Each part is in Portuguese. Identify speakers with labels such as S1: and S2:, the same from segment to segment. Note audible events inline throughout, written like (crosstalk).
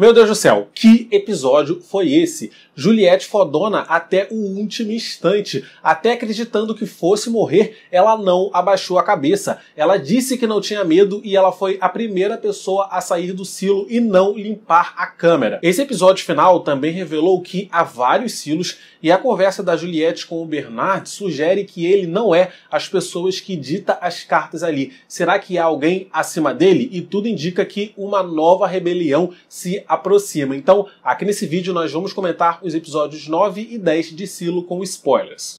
S1: Meu Deus do céu, que episódio foi esse? Juliette fodona até o último instante. Até acreditando que fosse morrer, ela não abaixou a cabeça. Ela disse que não tinha medo e ela foi a primeira pessoa a sair do silo e não limpar a câmera. Esse episódio final também revelou que há vários silos e a conversa da Juliette com o Bernard sugere que ele não é as pessoas que dita as cartas ali. Será que há alguém acima dele? E tudo indica que uma nova rebelião se aproxima. Então, aqui nesse vídeo nós vamos comentar os episódios 9 e 10 de Silo com spoilers.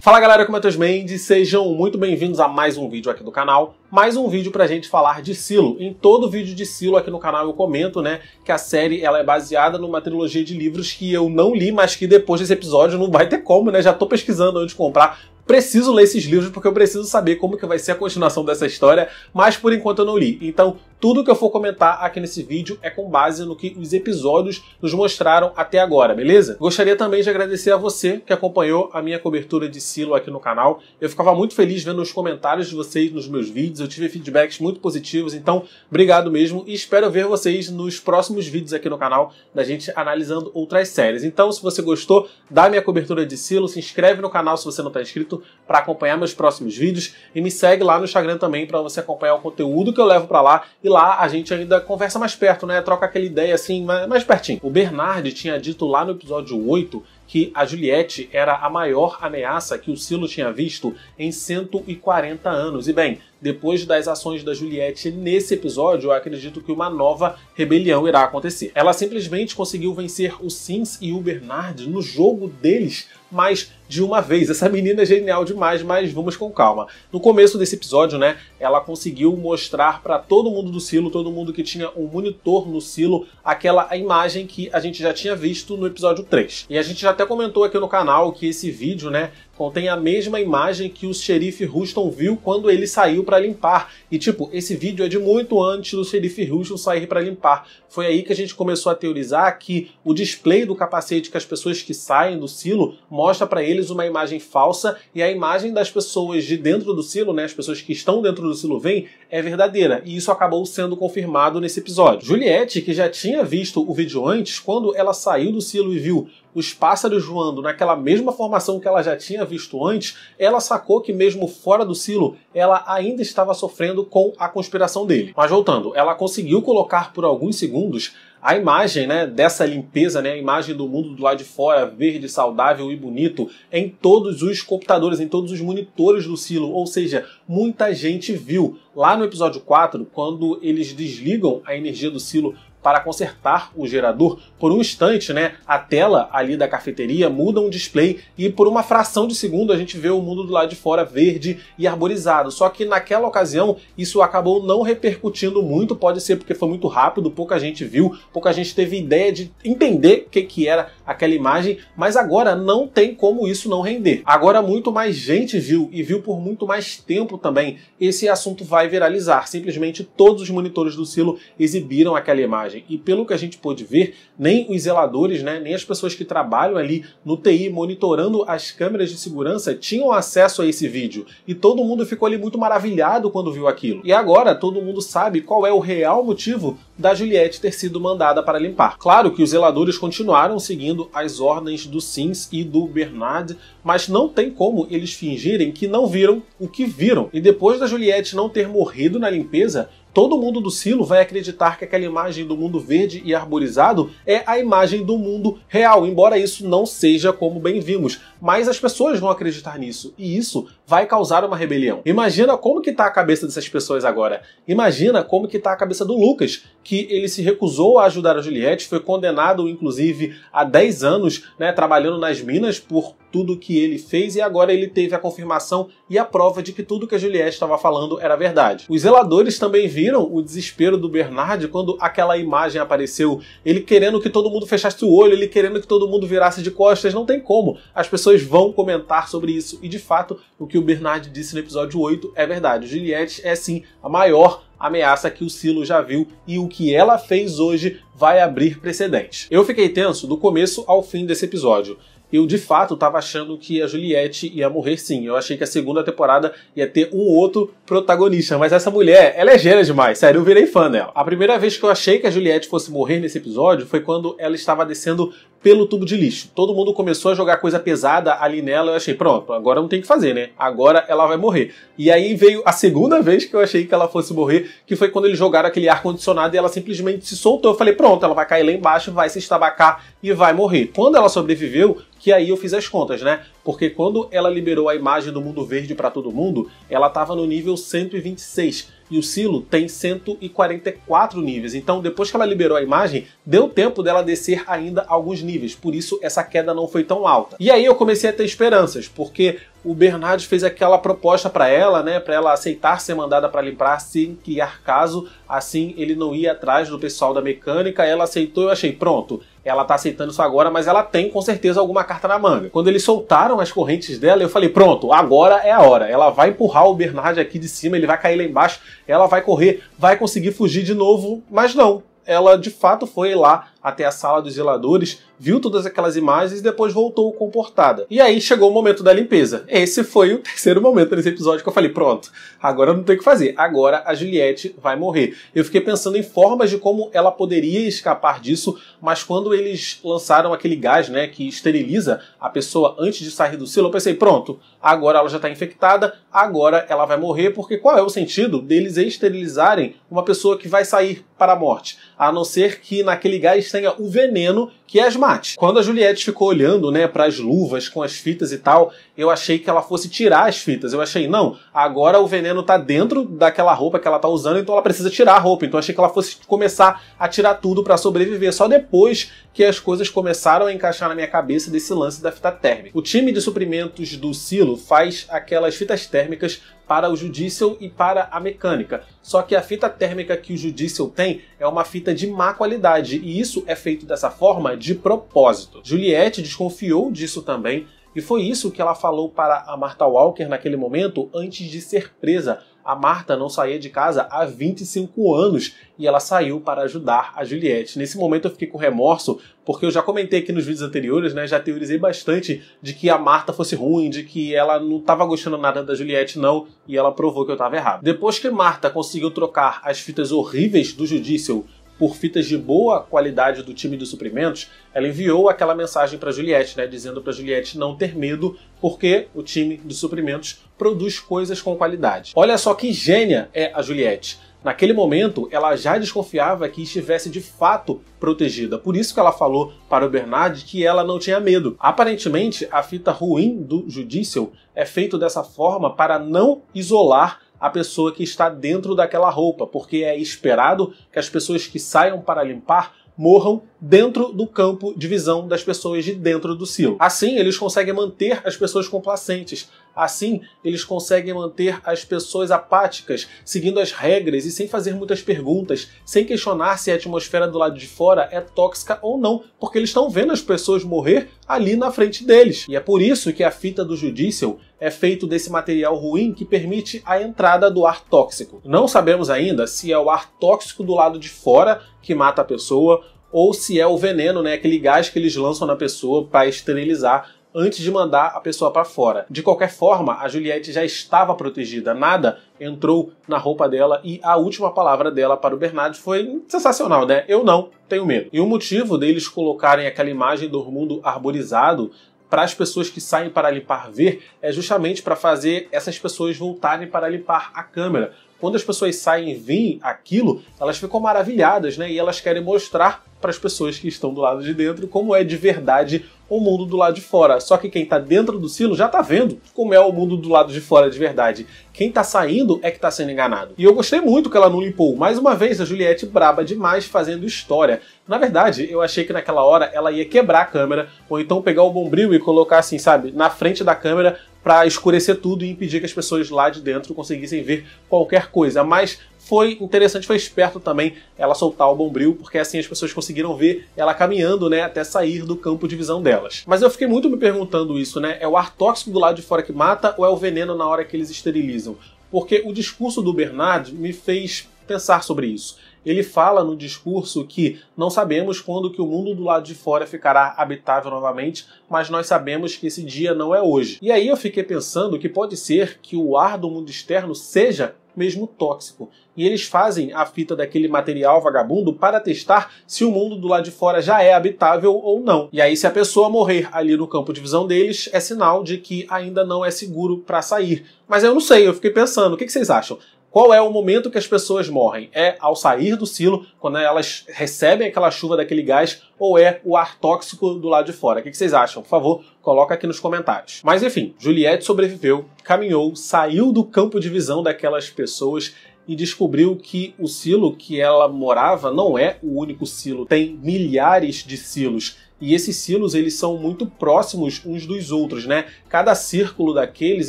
S1: Fala galera, aqui é Matheus Mendes, sejam muito bem-vindos a mais um vídeo aqui do canal, mais um vídeo pra gente falar de Silo. Em todo vídeo de Silo aqui no canal eu comento, né, que a série ela é baseada numa trilogia de livros que eu não li, mas que depois desse episódio não vai ter como, né, já tô pesquisando onde comprar, preciso ler esses livros porque eu preciso saber como que vai ser a continuação dessa história, mas por enquanto eu não li. Então, tudo que eu for comentar aqui nesse vídeo é com base no que os episódios nos mostraram até agora, beleza? Gostaria também de agradecer a você que acompanhou a minha cobertura de Silo aqui no canal. Eu ficava muito feliz vendo os comentários de vocês nos meus vídeos, eu tive feedbacks muito positivos, então obrigado mesmo e espero ver vocês nos próximos vídeos aqui no canal da gente analisando outras séries. Então, se você gostou da minha cobertura de Silo, se inscreve no canal se você não está inscrito para acompanhar meus próximos vídeos e me segue lá no Instagram também para você acompanhar o conteúdo que eu levo para lá e lá a gente ainda conversa mais perto, né? Troca aquela ideia assim, mais pertinho. O Bernard tinha dito lá no episódio 8 que a Juliette era a maior ameaça que o Silo tinha visto em 140 anos. E bem, depois das ações da Juliette nesse episódio, eu acredito que uma nova rebelião irá acontecer. Ela simplesmente conseguiu vencer o Sims e o Bernard no jogo deles, mas de uma vez. Essa menina é genial demais, mas vamos com calma. No começo desse episódio, né, ela conseguiu mostrar para todo mundo do silo, todo mundo que tinha um monitor no silo, aquela imagem que a gente já tinha visto no episódio 3. E a gente já até comentou aqui no canal que esse vídeo, né, contém a mesma imagem que o xerife Houston viu quando ele saiu para limpar. E tipo, esse vídeo é de muito antes do xerife Houston sair para limpar. Foi aí que a gente começou a teorizar que o display do capacete que as pessoas que saem do silo mostra para eles uma imagem falsa e a imagem das pessoas de dentro do silo, né, as pessoas que estão dentro do silo vem é verdadeira. E isso acabou sendo confirmado nesse episódio. Juliette, que já tinha visto o vídeo antes, quando ela saiu do silo e viu os pássaros voando naquela mesma formação que ela já tinha visto antes, ela sacou que mesmo fora do silo, ela ainda estava sofrendo com a conspiração dele. Mas voltando, ela conseguiu colocar por alguns segundos a imagem né, dessa limpeza, né, a imagem do mundo do lado de fora, verde, saudável e bonito, em todos os computadores, em todos os monitores do silo. Ou seja, muita gente viu. Lá no episódio 4, quando eles desligam a energia do silo para consertar o gerador. Por um instante, né, a tela ali da cafeteria muda um display e por uma fração de segundo a gente vê o mundo do lado de fora verde e arborizado. Só que naquela ocasião isso acabou não repercutindo muito, pode ser porque foi muito rápido, pouca gente viu, pouca gente teve ideia de entender o que, que era aquela imagem, mas agora não tem como isso não render. Agora muito mais gente viu e viu por muito mais tempo também. Esse assunto vai viralizar. Simplesmente todos os monitores do silo exibiram aquela imagem. E pelo que a gente pôde ver, nem os zeladores, né, nem as pessoas que trabalham ali no TI monitorando as câmeras de segurança tinham acesso a esse vídeo. E todo mundo ficou ali muito maravilhado quando viu aquilo. E agora todo mundo sabe qual é o real motivo da Juliette ter sido mandada para limpar. Claro que os zeladores continuaram seguindo as ordens do Sims e do Bernard, mas não tem como eles fingirem que não viram o que viram. E depois da Juliette não ter morrido na limpeza, Todo mundo do silo vai acreditar que aquela imagem do mundo verde e arborizado é a imagem do mundo real, embora isso não seja como bem vimos. Mas as pessoas vão acreditar nisso, e isso vai causar uma rebelião. Imagina como que tá a cabeça dessas pessoas agora. Imagina como que tá a cabeça do Lucas, que ele se recusou a ajudar a Juliette, foi condenado inclusive a 10 anos, né, trabalhando nas minas por tudo que ele fez e agora ele teve a confirmação e a prova de que tudo que a Juliette estava falando era verdade. Os zeladores também viram o desespero do Bernard quando aquela imagem apareceu, ele querendo que todo mundo fechasse o olho, ele querendo que todo mundo virasse de costas, não tem como. As pessoas vão comentar sobre isso e de fato o que o Bernard disse no episódio 8 é verdade. Juliette é sim a maior ameaça que o Silo já viu e o que ela fez hoje vai abrir precedente. Eu fiquei tenso do começo ao fim desse episódio. Eu de fato estava achando que a Juliette ia morrer sim. Eu achei que a segunda temporada ia ter um outro protagonista, mas essa mulher, ela é gênia demais, sério, eu virei fã dela. A primeira vez que eu achei que a Juliette fosse morrer nesse episódio foi quando ela estava descendo pelo tubo de lixo. Todo mundo começou a jogar coisa pesada ali nela. Eu achei, pronto, agora não tem o que fazer, né? Agora ela vai morrer. E aí veio a segunda (laughs) vez que eu achei que ela fosse morrer, que foi quando eles jogaram aquele ar-condicionado e ela simplesmente se soltou. Eu falei, pronto, ela vai cair lá embaixo, vai se estabacar e vai morrer. Quando ela sobreviveu, que aí eu fiz as contas, né? porque quando ela liberou a imagem do mundo verde para todo mundo, ela estava no nível 126 e o Silo tem 144 níveis. Então, depois que ela liberou a imagem, deu tempo dela descer ainda alguns níveis, por isso essa queda não foi tão alta. E aí eu comecei a ter esperanças, porque o Bernard fez aquela proposta para ela, né, para ela aceitar ser mandada para limpar sem criar caso, assim ele não ia atrás do pessoal da mecânica, ela aceitou, eu achei pronto ela tá aceitando isso agora, mas ela tem com certeza alguma carta na manga. Quando eles soltaram as correntes dela, eu falei: pronto, agora é a hora. Ela vai empurrar o Bernard aqui de cima, ele vai cair lá embaixo, ela vai correr, vai conseguir fugir de novo, mas não ela de fato foi lá até a sala dos zeladores, viu todas aquelas imagens e depois voltou comportada. E aí chegou o momento da limpeza. Esse foi o (laughs) terceiro momento nesse episódio que eu falei: pronto, agora não tem o que fazer, agora a Juliette vai morrer. Eu fiquei pensando em formas de como ela poderia escapar disso, mas quando eles lançaram aquele gás, né, que esteriliza a pessoa antes de sair do silo, eu pensei: pronto, agora ela já está infectada, agora ela vai morrer, porque qual é o sentido deles esterilizarem uma pessoa que vai sair para a morte? a não ser que naquele gás tenha o veneno que é as mates. Quando a Juliette ficou olhando, né, para as luvas com as fitas e tal, eu achei que ela fosse tirar as fitas. Eu achei, não, agora o veneno tá dentro daquela roupa que ela tá usando, então ela precisa tirar a roupa. Então eu achei que ela fosse começar a tirar tudo para sobreviver. Só depois que as coisas começaram a encaixar na minha cabeça desse lance da fita térmica. O time de suprimentos do Silo faz aquelas fitas térmicas para o Judicial e para a mecânica. Só que a fita térmica que o Judicial tem é uma fita de má qualidade, e isso é feito dessa forma de propósito. Juliette desconfiou disso também e foi isso que ela falou para a Martha Walker naquele momento antes de ser presa. A Marta não saía de casa há 25 anos e ela saiu para ajudar a Juliette. Nesse momento eu fiquei com remorso, porque eu já comentei aqui nos vídeos anteriores, né? Já teorizei bastante de que a Marta fosse ruim, de que ela não estava gostando nada da Juliette, não, e ela provou que eu estava errado. Depois que Marta conseguiu trocar as fitas horríveis do Judicial por fitas de boa qualidade do time de suprimentos, ela enviou aquela mensagem para Juliette, né, dizendo para Juliette não ter medo, porque o time de suprimentos produz coisas com qualidade. Olha só que gênia é a Juliette. Naquele momento, ela já desconfiava que estivesse de fato protegida. Por isso que ela falou para o Bernard que ela não tinha medo. Aparentemente, a fita ruim do Judicial é feito dessa forma para não isolar a pessoa que está dentro daquela roupa, porque é esperado que as pessoas que saiam para limpar morram dentro do campo de visão das pessoas de dentro do silo. Assim, eles conseguem manter as pessoas complacentes, Assim, eles conseguem manter as pessoas apáticas, seguindo as regras e sem fazer muitas perguntas, sem questionar se a atmosfera do lado de fora é tóxica ou não, porque eles estão vendo as pessoas morrer ali na frente deles. E é por isso que a fita do Judicial é feito desse material ruim que permite a entrada do ar tóxico. Não sabemos ainda se é o ar tóxico do lado de fora que mata a pessoa ou se é o veneno, né, aquele gás que eles lançam na pessoa para esterilizar antes de mandar a pessoa para fora. De qualquer forma, a Juliette já estava protegida, nada entrou na roupa dela e a última palavra dela para o Bernard foi sensacional, né? Eu não tenho medo. E o motivo deles colocarem aquela imagem do mundo arborizado para as pessoas que saem para limpar ver é justamente para fazer essas pessoas voltarem para limpar a câmera. Quando as pessoas saem e veem aquilo, elas ficam maravilhadas, né? E elas querem mostrar para as pessoas que estão do lado de dentro como é de verdade o mundo do lado de fora. Só que quem está dentro do silo já está vendo como é o mundo do lado de fora de verdade. Quem está saindo é que está sendo enganado. E eu gostei muito que ela não limpou. Mais uma vez, a Juliette braba demais fazendo história. Na verdade, eu achei que naquela hora ela ia quebrar a câmera, ou então pegar o bombril e colocar assim, sabe, na frente da câmera para escurecer tudo e impedir que as pessoas lá de dentro conseguissem ver qualquer coisa. Mas foi interessante, foi esperto também ela soltar o bombril, porque assim as pessoas conseguiram ver ela caminhando, né, até sair do campo de visão delas. Mas eu fiquei muito me perguntando isso, né? É o ar tóxico do lado de fora que mata ou é o veneno na hora que eles esterilizam? Porque o discurso do Bernard me fez pensar sobre isso. Ele fala no discurso que não sabemos quando que o mundo do lado de fora ficará habitável novamente, mas nós sabemos que esse dia não é hoje. E aí eu fiquei pensando que pode ser que o ar do mundo externo seja mesmo tóxico. E eles fazem a fita daquele material vagabundo para testar se o mundo do lado de fora já é habitável ou não. E aí, se a pessoa morrer ali no campo de visão deles, é sinal de que ainda não é seguro para sair. Mas eu não sei, eu fiquei pensando, o que vocês acham? Qual é o momento que as pessoas morrem? É ao sair do silo, quando elas recebem aquela chuva daquele gás, ou é o ar tóxico do lado de fora? O que vocês acham? Por favor, coloca aqui nos comentários. Mas enfim, Juliette sobreviveu, caminhou, saiu do campo de visão daquelas pessoas e descobriu que o silo que ela morava não é o único silo, tem milhares de silos. E esses silos eles são muito próximos uns dos outros, né? Cada círculo daqueles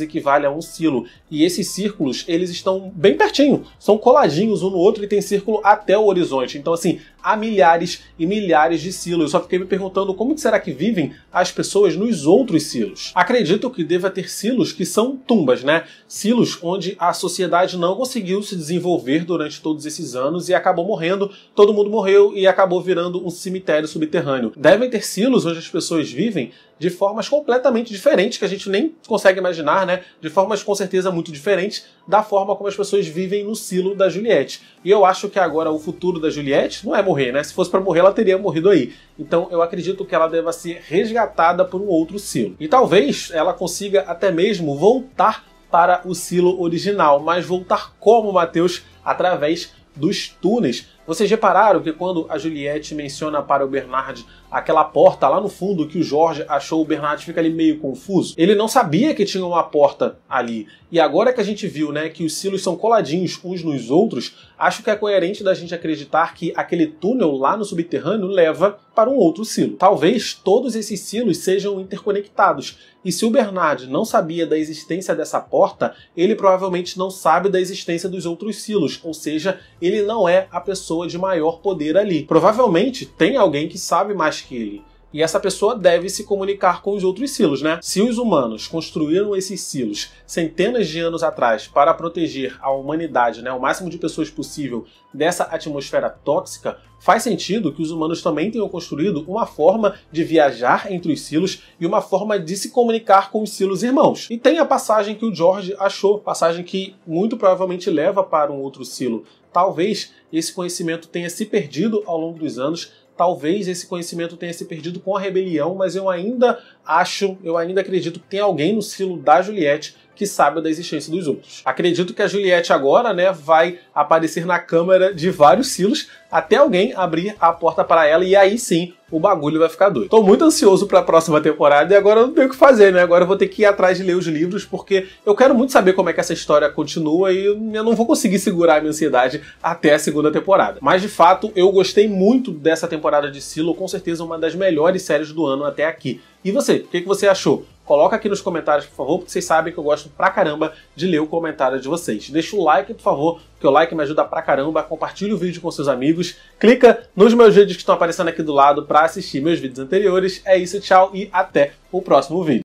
S1: equivale a um silo. E esses círculos, eles estão bem pertinho, são coladinhos um no outro e tem círculo até o horizonte. Então assim, há milhares e milhares de silos. Eu só fiquei me perguntando como será que vivem as pessoas nos outros silos. Acredito que deva ter silos que são tumbas, né? Silos onde a sociedade não conseguiu se desenvolver durante todos esses anos e acabou morrendo, todo mundo morreu e acabou virando um cemitério subterrâneo. Devem ter silos onde as pessoas vivem de formas completamente diferentes, que a gente nem consegue imaginar, né? De formas com certeza muito diferentes da forma como as pessoas vivem no silo da Juliette. E eu acho que agora o futuro da Juliette não é morrer, né? Se fosse para morrer, ela teria morrido aí. Então eu acredito que ela deva ser resgatada por um outro silo. E talvez ela consiga até mesmo voltar para o silo original, mas voltar como, Matheus? Através dos túneis. Vocês repararam que quando a Juliette menciona para o Bernard aquela porta lá no fundo que o Jorge achou, o Bernard fica ali meio confuso? Ele não sabia que tinha uma porta ali. E agora que a gente viu né, que os silos são coladinhos uns nos outros, acho que é coerente da gente acreditar que aquele túnel lá no subterrâneo leva para um outro silo. Talvez todos esses silos sejam interconectados, e se o Bernard não sabia da existência dessa porta, ele provavelmente não sabe da existência dos outros silos, ou seja, ele não é a pessoa de maior poder ali. Provavelmente tem alguém que sabe mais que ele. E essa pessoa deve se comunicar com os outros silos, né? Se os humanos construíram esses silos centenas de anos atrás para proteger a humanidade, né, o máximo de pessoas possível dessa atmosfera tóxica, faz sentido que os humanos também tenham construído uma forma de viajar entre os silos e uma forma de se comunicar com os silos irmãos. E tem a passagem que o George achou, passagem que muito provavelmente leva para um outro silo. Talvez esse conhecimento tenha se perdido ao longo dos anos Talvez esse conhecimento tenha se perdido com a rebelião, mas eu ainda acho, eu ainda acredito que tem alguém no silo da Juliette que sabe da existência dos outros. Acredito que a Juliette agora, né, vai aparecer na câmera de vários silos até alguém abrir a porta para ela e aí sim o bagulho vai ficar doido. Tô muito ansioso para a próxima temporada e agora não tenho o que fazer, né? Agora eu vou ter que ir atrás de ler os livros porque eu quero muito saber como é que essa história continua e eu não vou conseguir segurar a minha ansiedade até a segunda temporada. Mas de fato, eu gostei muito dessa temporada de Silo, com certeza uma das melhores séries do ano até aqui. E você, o que, que você achou? Coloca aqui nos comentários, por favor, porque vocês sabem que eu gosto pra caramba de ler o comentário de vocês. Deixa o like, por favor, que o like me ajuda pra caramba. Compartilha o vídeo com seus amigos. Clica nos meus vídeos que estão aparecendo aqui do lado para assistir meus vídeos anteriores. É isso, tchau e até o próximo vídeo.